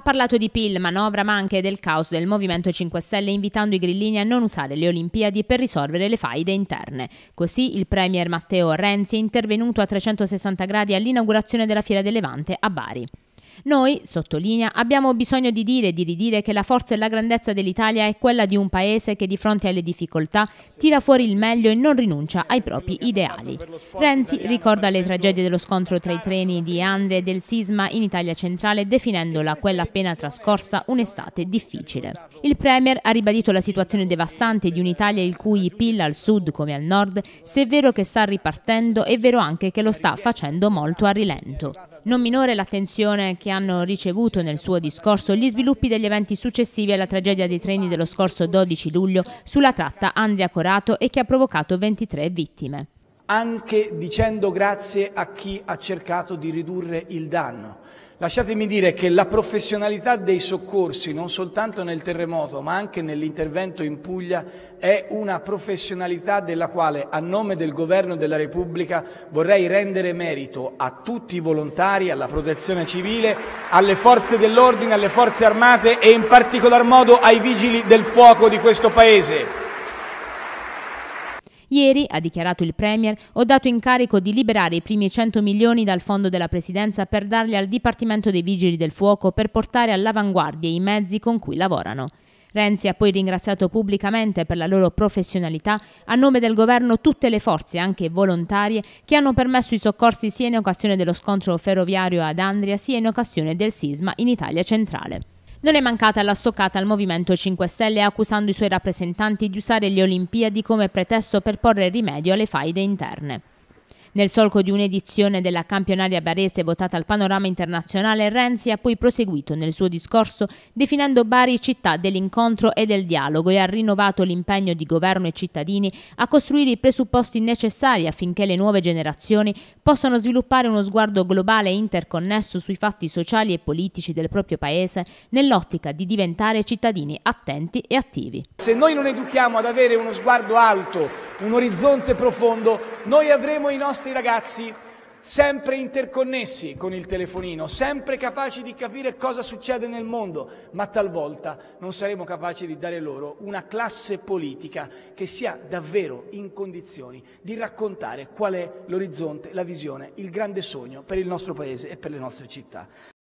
Ha parlato di PIL, manovra, ma anche del caos del Movimento 5 Stelle, invitando i grillini a non usare le Olimpiadi per risolvere le faide interne. Così il premier Matteo Renzi è intervenuto a 360 gradi all'inaugurazione della Fiera del Levante a Bari. Noi, sottolinea, abbiamo bisogno di dire e di ridire che la forza e la grandezza dell'Italia è quella di un paese che di fronte alle difficoltà tira fuori il meglio e non rinuncia ai propri ideali. Renzi ricorda le tragedie dello scontro tra i treni di Andre e del sisma in Italia centrale definendola quella appena trascorsa un'estate difficile. Il Premier ha ribadito la situazione devastante di un'Italia il cui PIL al sud come al nord, se è vero che sta ripartendo, è vero anche che lo sta facendo molto a rilento. Non minore l'attenzione che che hanno ricevuto nel suo discorso gli sviluppi degli eventi successivi alla tragedia dei treni dello scorso 12 luglio sulla tratta Andria-Corato e che ha provocato 23 vittime. Anche dicendo grazie a chi ha cercato di ridurre il danno, Lasciatemi dire che la professionalità dei soccorsi, non soltanto nel terremoto, ma anche nell'intervento in Puglia, è una professionalità della quale, a nome del Governo della Repubblica, vorrei rendere merito a tutti i volontari, alla protezione civile, alle forze dell'ordine, alle forze armate e in particolar modo ai vigili del fuoco di questo Paese. Ieri, ha dichiarato il Premier, ho dato incarico di liberare i primi 100 milioni dal fondo della Presidenza per darli al Dipartimento dei Vigili del Fuoco per portare all'avanguardia i mezzi con cui lavorano. Renzi ha poi ringraziato pubblicamente per la loro professionalità a nome del governo tutte le forze, anche volontarie, che hanno permesso i soccorsi sia in occasione dello scontro ferroviario ad Andria sia in occasione del sisma in Italia centrale. Non è mancata la stoccata al Movimento 5 Stelle accusando i suoi rappresentanti di usare le Olimpiadi come pretesto per porre rimedio alle faide interne. Nel solco di un'edizione della campionaria barese votata al panorama internazionale, Renzi ha poi proseguito nel suo discorso definendo Bari città dell'incontro e del dialogo e ha rinnovato l'impegno di governo e cittadini a costruire i presupposti necessari affinché le nuove generazioni possano sviluppare uno sguardo globale e interconnesso sui fatti sociali e politici del proprio paese nell'ottica di diventare cittadini attenti e attivi. Se noi non educhiamo ad avere uno sguardo alto un orizzonte profondo, noi avremo i nostri ragazzi sempre interconnessi con il telefonino, sempre capaci di capire cosa succede nel mondo, ma talvolta non saremo capaci di dare loro una classe politica che sia davvero in condizioni di raccontare qual è l'orizzonte, la visione, il grande sogno per il nostro Paese e per le nostre città.